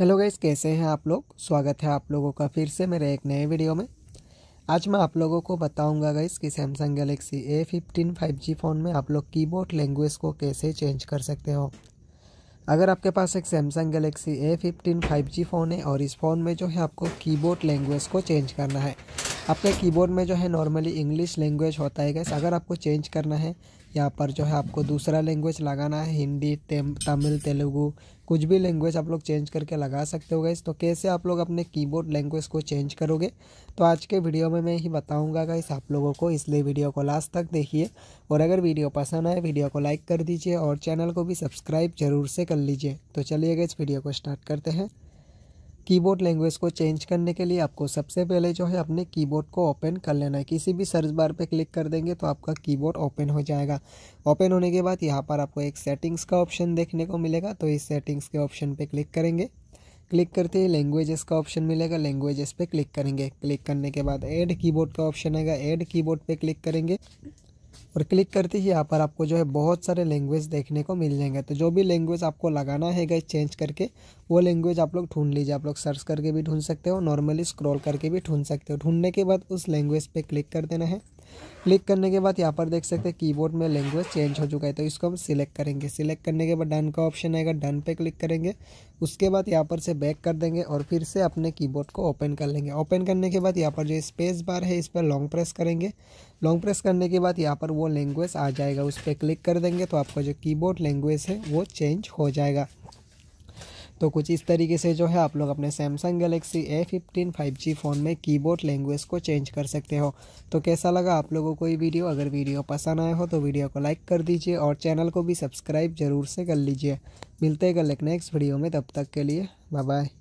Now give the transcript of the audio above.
hello guys कैसे हैं आप लोग स्वागत है आप लोगों का फिर से मेरे एक नए वीडियो में आज मैं आप लोगों को बताऊंगा गाइस कि Samsung Galaxy A fifteen five G phone में आप लोग कीबोर्ड लैंग्वेज को कैसे चेंज कर सकते हो अगर आपके पास एक Samsung Galaxy A fifteen five G phone है और इस फ़ोन में जो है आपको कीबोर्ड लैंग्वेज को चेंज करना है आपके कीबोर्ड में जो है नॉर्मली इंग्लिश लैंग्वेज होता है गैस अगर आपको चेंज करना है यहाँ पर जो है आपको दूसरा लैंग्वेज लगाना है हिंदी तमिल तेलुगू कुछ भी लैंग्वेज आप लोग चेंज करके लगा सकते हो गैस तो कैसे आप लोग अपने कीबोर्ड लैंग्वेज को चेंज करोगे तो आज के वीडियो में मैं ही बताऊंगा गैस आप लोगों को इसलिए वीडियो को लास्ट तक देखिए और अगर वीडियो पसंद आए वीडियो को लाइक कर दीजिए और चैनल को भी सब्सक्राइब जरूर से कर लीजिए तो चलिए गाइस वीडियो को स्टार्ट करते हैं कीबोर्ड लैंग्वेज को चेंज करने के लिए आपको सबसे पहले जो है अपने कीबोर्ड को ओपन कर लेना है किसी भी सर्च बार पे क्लिक कर देंगे तो आपका कीबोर्ड ओपन हो जाएगा ओपन होने के बाद यहाँ पर आपको एक सेटिंग्स का ऑप्शन देखने को मिलेगा तो इस सेटिंग्स के ऑप्शन पे क्लिक करेंगे क्लिक करते ही लैंग्वेजेस का ऑप्शन मिलेगा लैंग्वेजेस पे क्लिक करेंगे क्लिक करने के बाद ऐड कीबोर्ड का ऑप्शन आएगा ऐड कीबोर्ड पे क्लिक करेंगे और क्लिक करते ही यहाँ पर आपको जो है बहुत सारे लैंग्वेज देखने को मिल जाएंगे तो जो भी लैंग्वेज आपको लगाना है गए चेंज करके वो लैंग्वेज आप लोग ढूंढ लीजिए आप लोग सर्च करके भी ढूंढ सकते हो नॉर्मली स्क्रॉल करके भी ढूंढ सकते हो ढूंढने के बाद उस लैंग्वेज पे क्लिक कर देना है क्लिक करने के बाद यहाँ पर देख सकते हैं कीबोर्ड में लैंग्वेज चेंज हो चुका है तो इसको हम सिलेक्ट करेंगे सिलेक्ट करने के बाद डन का ऑप्शन आएगा डन पे क्लिक करेंगे उसके बाद यहाँ पर से बैक कर देंगे और फिर से अपने कीबोर्ड को ओपन कर लेंगे ओपन करने के बाद यहाँ पर जो स्पेस बार है इस पर लॉन्ग प्रेस करेंगे लॉन्ग प्रेस करने के बाद यहाँ पर वो लैंग्वेज आ जाएगा उस पर क्लिक कर देंगे तो आपका जो कीबोर्ड लैंग्वेज है वो चेंज हो जाएगा तो कुछ इस तरीके से जो है आप लोग अपने Samsung Galaxy A fifteen five G phone में कीबोर्ड लैंग्वेज को चेंज कर सकते हो तो कैसा लगा आप लोगों को ये वीडियो अगर वीडियो पसंद आया हो तो वीडियो को लाइक कर दीजिए और चैनल को भी सब्सक्राइब जरूर से कर लीजिए मिलते हैं कल एक नेक्स्ट वीडियो में तब तक के लिए बाय बाय